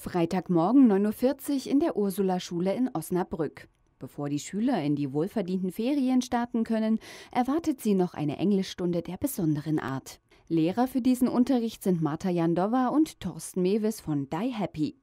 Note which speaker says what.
Speaker 1: Freitagmorgen
Speaker 2: 9.40 Uhr in der Ursula-Schule in Osnabrück. Bevor die Schüler in die wohlverdienten Ferien starten können, erwartet sie noch eine Englischstunde der besonderen Art. Lehrer für diesen Unterricht sind Marta Jandowa und Thorsten Mewes von Die Happy.